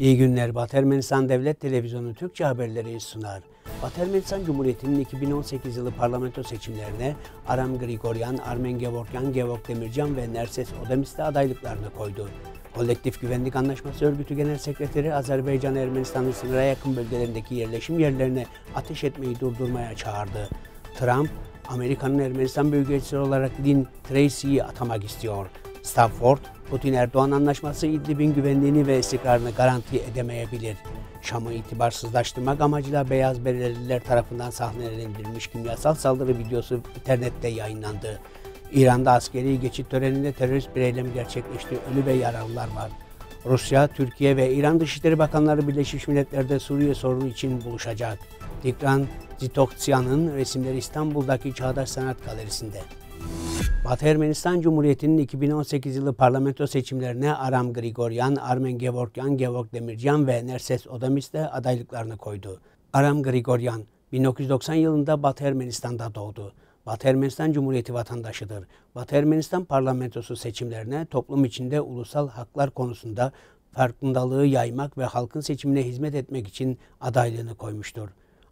İyi günler. Batı Ermenistan Devlet Televizyonu Türkçe haberleri sunar. Batı Ermenistan Cumhuriyeti'nin 2018 yılı parlamento seçimlerine Aram Grigoryan, Armen Gevorkyan, Gevok Demircan ve Nerses Odamiste adaylıklarını koydu. Kolektif Güvenlik Anlaşması Örgütü Genel Sekreteri Azerbaycan Ermenistan'ın sınıra yakın bölgelerindeki yerleşim yerlerine ateş etmeyi durdurmaya çağırdı. Trump, Amerika'nın Ermenistan Büyükelçisi olarak Lynn Tracy'yi atamak istiyor. Stanford, Putin-Erdoğan anlaşması İdlib'in güvenliğini ve istikrarını garanti edemeyebilir. Şam'ı itibarsızlaştırmak amacıyla Beyaz Bereliler tarafından sahnelendirilmiş kimyasal saldırı videosu internette yayınlandı. İran'da askeri geçit töreninde terörist bir eylem gerçekleşti. Ölü ve yaralılar var. Rusya, Türkiye ve İran Dışişleri Bakanları Birleşmiş Milletler'de Suriye sorunu için buluşacak. Dikran Zitoksyan'ın resimleri İstanbul'daki Çağdaş Sanat Galerisi'nde. Batı Ermenistan Cumhuriyeti'nin 2018 yılı parlamento seçimlerine Aram Grigoryan, Armen Gevorkyan, Gevork Demircan ve Nerses Odamis de adaylıklarını koydu. Aram Grigoryan, 1990 yılında Batı Ermenistan'da doğdu. Batı Ermenistan Cumhuriyeti vatandaşıdır. Batı Ermenistan parlamentosu seçimlerine toplum içinde ulusal haklar konusunda farkındalığı yaymak ve halkın seçimine hizmet etmek için adaylığını koymuştur.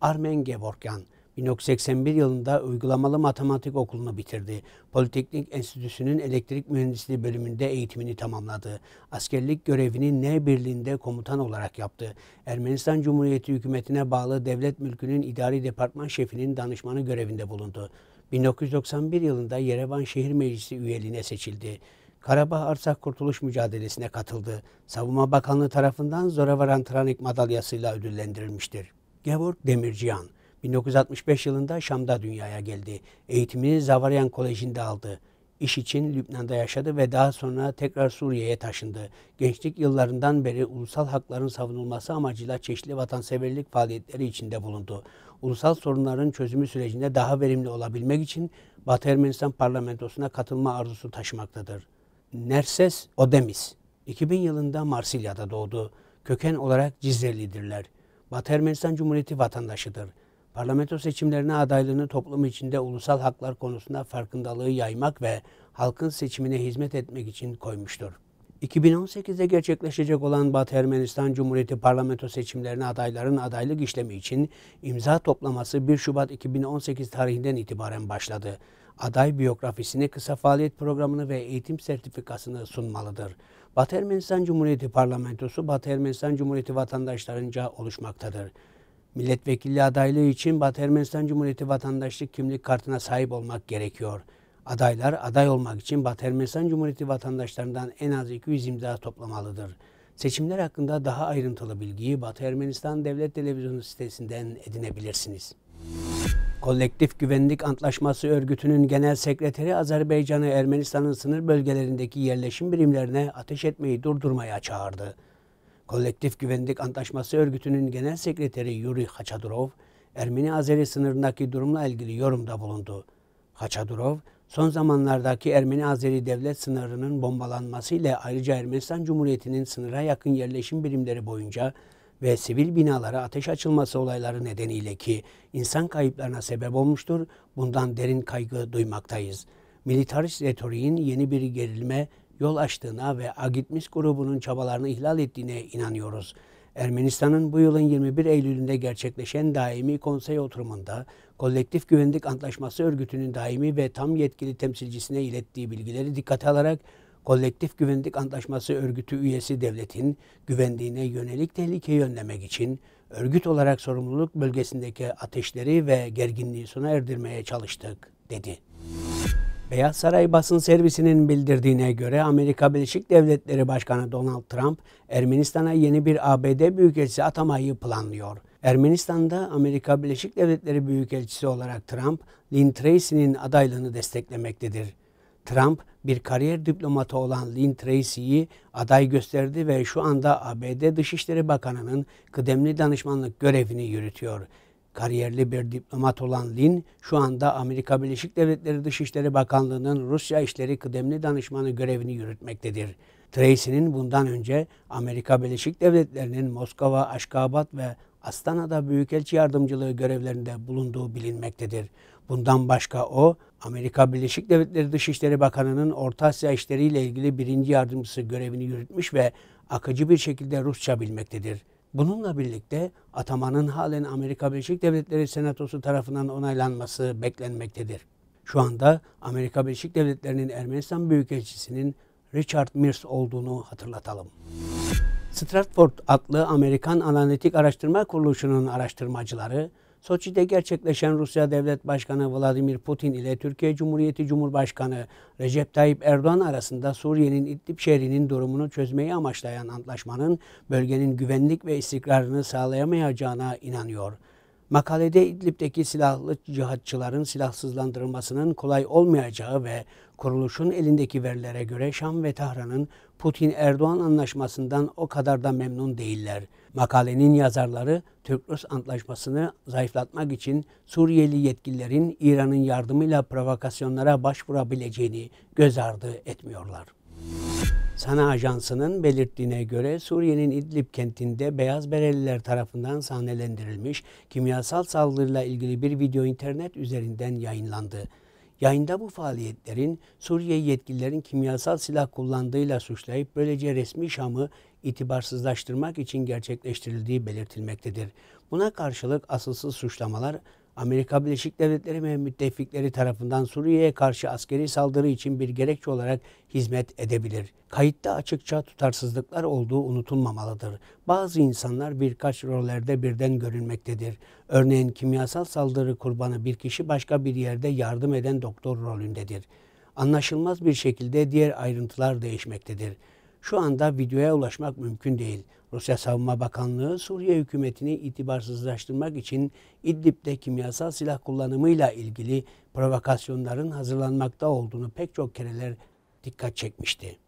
Armen Gevorkyan, 1981 yılında Uygulamalı Matematik Okulu'nu bitirdi. Politeknik Enstitüsü'nün elektrik mühendisliği bölümünde eğitimini tamamladı. Askerlik görevini N birliğinde komutan olarak yaptı. Ermenistan Cumhuriyeti hükümetine bağlı devlet mülkünün idari departman şefinin danışmanı görevinde bulundu. 1991 yılında Yerevan Şehir Meclisi üyeliğine seçildi. Karabağ Arsak Kurtuluş Mücadelesi'ne katıldı. Savunma Bakanlığı tarafından Zoravar Antranik madalyasıyla ödüllendirilmiştir. Georg Demirciyan 1965 yılında Şam'da dünyaya geldi. Eğitimini Zavaryan Koleji'nde aldı. İş için Lübnan'da yaşadı ve daha sonra tekrar Suriye'ye taşındı. Gençlik yıllarından beri ulusal hakların savunulması amacıyla çeşitli vatanseverlik faaliyetleri içinde bulundu. Ulusal sorunların çözümü sürecinde daha verimli olabilmek için Batı Ermenistan parlamentosuna katılma arzusu taşımaktadır. Nerses Odemis 2000 yılında Marsilya'da doğdu. Köken olarak Cizreli'dirler. Batı Ermenistan Cumhuriyeti vatandaşıdır parlamento seçimlerine adaylığını toplum içinde ulusal haklar konusunda farkındalığı yaymak ve halkın seçimine hizmet etmek için koymuştur. 2018'de gerçekleşecek olan Batı Ermenistan Cumhuriyeti parlamento seçimlerine adayların adaylık işlemi için imza toplaması 1 Şubat 2018 tarihinden itibaren başladı. Aday biyografisini, kısa faaliyet programını ve eğitim sertifikasını sunmalıdır. Batı Ermenistan Cumhuriyeti Parlamentosu Batı Ermenistan Cumhuriyeti vatandaşlarınca oluşmaktadır. Milletvekili adaylığı için Batı Ermenistan Cumhuriyeti vatandaşlık kimlik kartına sahip olmak gerekiyor. Adaylar aday olmak için Batı Ermenistan Cumhuriyeti vatandaşlarından en az 200 imza toplamalıdır. Seçimler hakkında daha ayrıntılı bilgiyi Batı Ermenistan Devlet Televizyonu sitesinden edinebilirsiniz. Kolektif Güvenlik Antlaşması Örgütü'nün Genel Sekreteri Azerbaycan'ı Ermenistan'ın sınır bölgelerindeki yerleşim birimlerine ateş etmeyi durdurmaya çağırdı. Kolektif Güvenlik Antlaşması Örgütü'nün Genel Sekreteri Yuri Haçadurov, Ermeni-Azeri sınırındaki durumla ilgili yorumda bulundu. Haçadurov, son zamanlardaki Ermeni-Azeri devlet sınırının bombalanması ile ayrıca Ermenistan Cumhuriyeti'nin sınıra yakın yerleşim birimleri boyunca ve sivil binalara ateş açılması olayları nedeniyle ki insan kayıplarına sebep olmuştur, bundan derin kaygı duymaktayız. Militarist retoriğin yeni bir gerilme yol açtığına ve Agitmis grubunun çabalarını ihlal ettiğine inanıyoruz. Ermenistan'ın bu yılın 21 Eylül'ünde gerçekleşen daimi konsey oturumunda Kolektif Güvenlik Antlaşması Örgütü'nün daimi ve tam yetkili temsilcisine ilettiği bilgileri dikkate alarak Kolektif Güvenlik Antlaşması Örgütü üyesi devletin güvenliğine yönelik tehlikeyi önlemek için örgüt olarak sorumluluk bölgesindeki ateşleri ve gerginliği sona erdirmeye çalıştık, dedi. Beyaz Saray basın servisinin bildirdiğine göre Amerika Birleşik Devletleri Başkanı Donald Trump Ermenistan'a yeni bir ABD büyükelçisi atamayı planlıyor. Ermenistan'da Amerika Birleşik Devletleri Büyükelçisi olarak Trump, Lynn Tracy'nin adaylığını desteklemektedir. Trump, bir kariyer diplomatı olan Lynn Tracy'yi aday gösterdi ve şu anda ABD Dışişleri Bakanı'nın kıdemli danışmanlık görevini yürütüyor. Kariyerli bir diplomat olan Lin şu anda Amerika Birleşik Devletleri Dışişleri Bakanlığı'nın Rusya İşleri Kıdemli Danışmanı görevini yürütmektedir. Tracy'nin bundan önce Amerika Birleşik Devletleri'nin Moskova, Aşkabat ve Astana'da Büyükelçi Yardımcılığı görevlerinde bulunduğu bilinmektedir. Bundan başka o, Amerika Birleşik Devletleri Dışişleri Bakanı'nın Orta Asya İşleri ile ilgili birinci yardımcısı görevini yürütmüş ve akıcı bir şekilde Rusça bilmektedir. Bununla birlikte atamanın halen Amerika Birleşik Devletleri Senatosu tarafından onaylanması beklenmektedir. Şu anda Amerika Birleşik Devletleri'nin Ermenistan Büyükelçisi'nin Richard Mears olduğunu hatırlatalım. Stratford adlı Amerikan Analitik Araştırma Kuruluşu'nun araştırmacıları Soçi'de gerçekleşen Rusya Devlet Başkanı Vladimir Putin ile Türkiye Cumhuriyeti Cumhurbaşkanı Recep Tayyip Erdoğan arasında Suriye'nin İdlib şehrinin durumunu çözmeyi amaçlayan antlaşmanın bölgenin güvenlik ve istikrarını sağlayamayacağına inanıyor. Makalede İdlib'deki silahlı cihatçıların silahsızlandırılmasının kolay olmayacağı ve kuruluşun elindeki verilere göre Şam ve Tahran'ın Putin-Erdoğan anlaşmasından o kadar da memnun değiller. Makalenin yazarları Türk-Rus antlaşmasını zayıflatmak için Suriyeli yetkililerin İran'ın yardımıyla provokasyonlara başvurabileceğini göz ardı etmiyorlar. Sana Ajansı'nın belirttiğine göre Suriye'nin İdlib kentinde Beyaz Bereliler tarafından sahnelendirilmiş kimyasal saldırıyla ilgili bir video internet üzerinden yayınlandı. Yayında bu faaliyetlerin Suriye yetkililerin kimyasal silah kullandığıyla suçlayıp böylece resmi Şam'ı itibarsızlaştırmak için gerçekleştirildiği belirtilmektedir. Buna karşılık asılsız suçlamalar Amerika Birleşik Devletleri ve müttefikleri tarafından Suriye'ye karşı askeri saldırı için bir gerekçe olarak hizmet edebilir. Kayıtta açıkça tutarsızlıklar olduğu unutulmamalıdır. Bazı insanlar birkaç rollerde birden görülmektedir. Örneğin kimyasal saldırı kurbanı bir kişi başka bir yerde yardım eden doktor rolündedir. Anlaşılmaz bir şekilde diğer ayrıntılar değişmektedir. Şu anda videoya ulaşmak mümkün değil. Rusya Savunma Bakanlığı Suriye hükümetini itibarsızlaştırmak için İdlib'de kimyasal silah kullanımıyla ilgili provokasyonların hazırlanmakta olduğunu pek çok kereler dikkat çekmişti.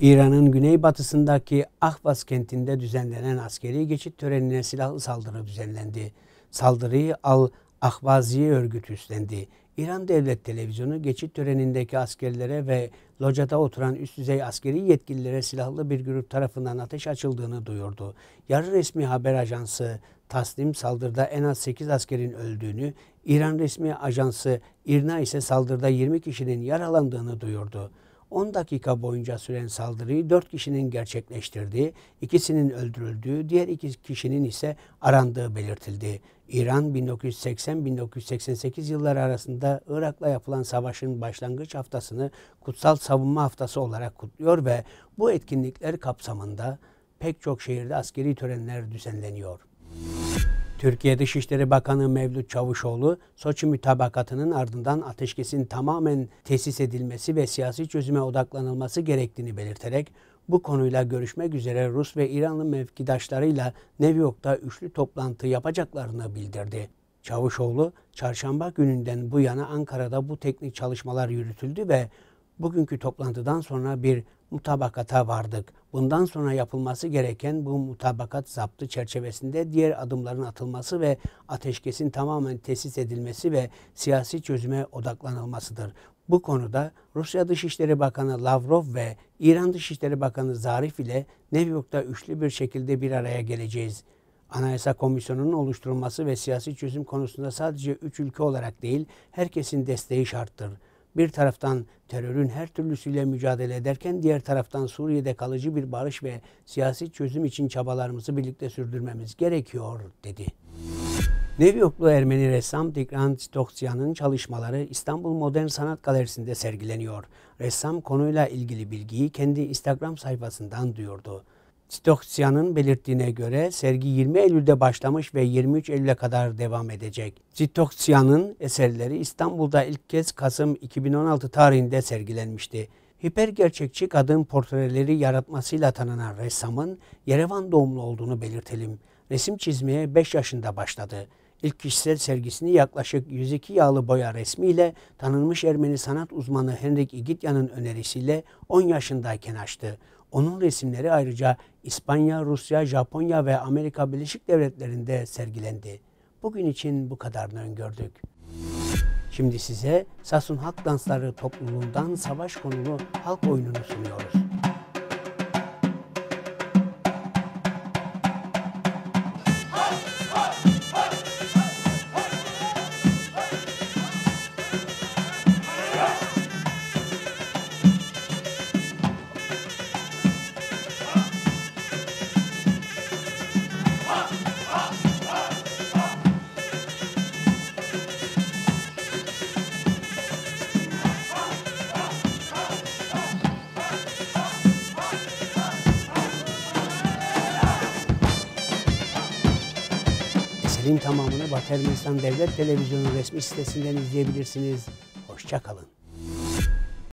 İran'ın güneybatısındaki Ahvaz kentinde düzenlenen askeri geçit törenine silahlı saldırı düzenlendi. Saldırıyı Al Akbaziye örgütü üstlendi. İran Devlet Televizyonu geçit törenindeki askerlere ve locada oturan üst düzey askeri yetkililere silahlı bir grup tarafından ateş açıldığını duyurdu. Yarı resmi haber ajansı Taslim saldırıda en az 8 askerin öldüğünü, İran resmi ajansı İRNA ise saldırıda 20 kişinin yaralandığını duyurdu. 10 dakika boyunca süren saldırıyı 4 kişinin gerçekleştirdiği, ikisinin öldürüldüğü, diğer iki kişinin ise arandığı belirtildi. İran 1980-1988 yılları arasında Irak'la yapılan savaşın başlangıç haftasını Kutsal Savunma Haftası olarak kutluyor ve bu etkinlikler kapsamında pek çok şehirde askeri törenler düzenleniyor. Türkiye Dışişleri Bakanı Mevlüt Çavuşoğlu, Soçi mütabakatının ardından ateşkesin tamamen tesis edilmesi ve siyasi çözüme odaklanılması gerektiğini belirterek, bu konuyla görüşmek üzere Rus ve İranlı mevkidaşlarıyla New York'ta üçlü toplantı yapacaklarını bildirdi. Çavuşoğlu, çarşamba gününden bu yana Ankara'da bu teknik çalışmalar yürütüldü ve bugünkü toplantıdan sonra bir mutabakata vardık. Bundan sonra yapılması gereken bu mutabakat zaptı çerçevesinde diğer adımların atılması ve ateşkesin tamamen tesis edilmesi ve siyasi çözüme odaklanılmasıdır. Bu konuda Rusya Dışişleri Bakanı Lavrov ve İran Dışişleri Bakanı Zarif ile New York'ta üçlü bir şekilde bir araya geleceğiz. Anayasa Komisyonu'nun oluşturulması ve siyasi çözüm konusunda sadece üç ülke olarak değil herkesin desteği şarttır.'' bir taraftan terörün her türlüsüyle mücadele ederken diğer taraftan Suriye'de kalıcı bir barış ve siyasi çözüm için çabalarımızı birlikte sürdürmemiz gerekiyor dedi. New Yorklu Ermeni ressam Tigran Stoksyan'ın çalışmaları İstanbul Modern Sanat Galerisi'nde sergileniyor. Ressam konuyla ilgili bilgiyi kendi Instagram sayfasından duyurdu. Stoksiyan'ın belirttiğine göre sergi 20 Eylül'de başlamış ve 23 Eylül'e kadar devam edecek. Stoksiyan'ın eserleri İstanbul'da ilk kez Kasım 2016 tarihinde sergilenmişti. Hiper gerçekçi kadın portreleri yaratmasıyla tanınan ressamın Yerevan doğumlu olduğunu belirtelim. Resim çizmeye 5 yaşında başladı. İlk kişisel sergisini yaklaşık 102 yağlı boya resmiyle tanınmış Ermeni sanat uzmanı Henrik İgityan'ın önerisiyle 10 yaşındayken açtı. Onun resimleri ayrıca İspanya, Rusya, Japonya ve Amerika Birleşik Devletleri'nde sergilendi. Bugün için bu kadarını öngördük. Şimdi size Sasun Halk Dansları topluluğundan savaş konulu halk oyununu sunuyoruz. Haberin tamamını Batı Ermenistan Devlet Televizyonu resmi sitesinden izleyebilirsiniz. Hoşçakalın.